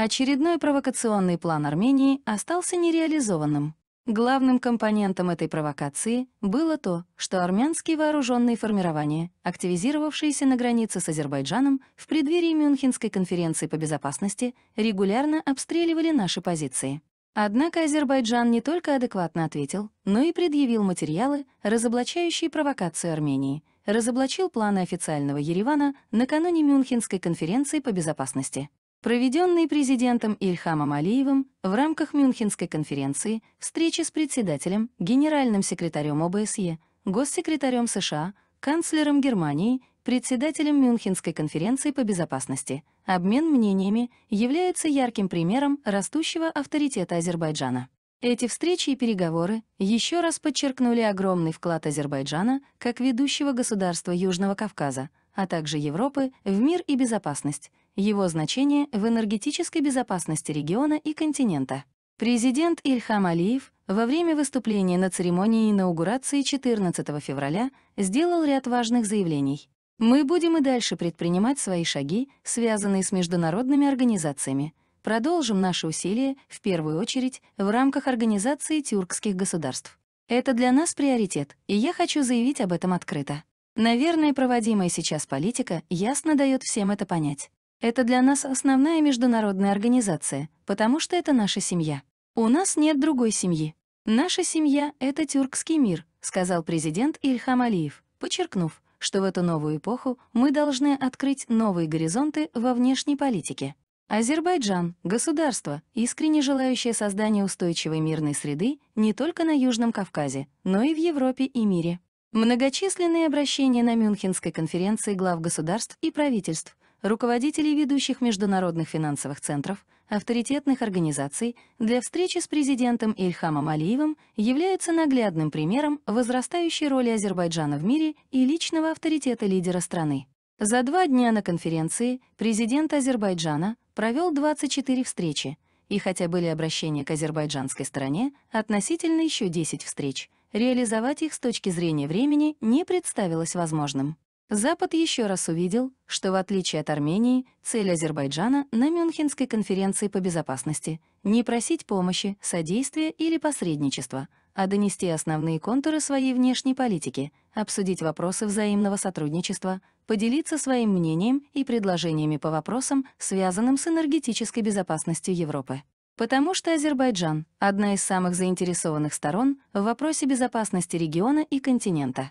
Очередной провокационный план Армении остался нереализованным. Главным компонентом этой провокации было то, что армянские вооруженные формирования, активизировавшиеся на границе с Азербайджаном в преддверии Мюнхенской конференции по безопасности, регулярно обстреливали наши позиции. Однако Азербайджан не только адекватно ответил, но и предъявил материалы, разоблачающие провокации Армении, разоблачил планы официального Еревана накануне Мюнхенской конференции по безопасности проведенной президентом Ильхамом Алиевым в рамках Мюнхенской конференции встречи с председателем, генеральным секретарем ОБСЕ, госсекретарем США, канцлером Германии, председателем Мюнхенской конференции по безопасности. Обмен мнениями является ярким примером растущего авторитета Азербайджана. Эти встречи и переговоры еще раз подчеркнули огромный вклад Азербайджана как ведущего государства Южного Кавказа, а также Европы в мир и безопасность, его значение в энергетической безопасности региона и континента. Президент Ильхам Алиев во время выступления на церемонии инаугурации 14 февраля сделал ряд важных заявлений. Мы будем и дальше предпринимать свои шаги, связанные с международными организациями. Продолжим наши усилия, в первую очередь, в рамках Организации тюркских государств. Это для нас приоритет, и я хочу заявить об этом открыто. Наверное, проводимая сейчас политика ясно дает всем это понять. Это для нас основная международная организация, потому что это наша семья. У нас нет другой семьи. Наша семья — это тюркский мир, сказал президент Ильхам Алиев, подчеркнув, что в эту новую эпоху мы должны открыть новые горизонты во внешней политике. Азербайджан — государство, искренне желающее создания устойчивой мирной среды не только на Южном Кавказе, но и в Европе и мире. Многочисленные обращения на Мюнхенской конференции глав государств и правительств — руководителей ведущих международных финансовых центров, авторитетных организаций для встречи с президентом Ильхамом Алиевым является наглядным примером возрастающей роли Азербайджана в мире и личного авторитета лидера страны. За два дня на конференции президент Азербайджана провел 24 встречи, и хотя были обращения к азербайджанской стороне, относительно еще 10 встреч, реализовать их с точки зрения времени не представилось возможным. Запад еще раз увидел, что в отличие от Армении, цель Азербайджана на Мюнхенской конференции по безопасности — не просить помощи, содействия или посредничества, а донести основные контуры своей внешней политики, обсудить вопросы взаимного сотрудничества, поделиться своим мнением и предложениями по вопросам, связанным с энергетической безопасностью Европы. Потому что Азербайджан — одна из самых заинтересованных сторон в вопросе безопасности региона и континента.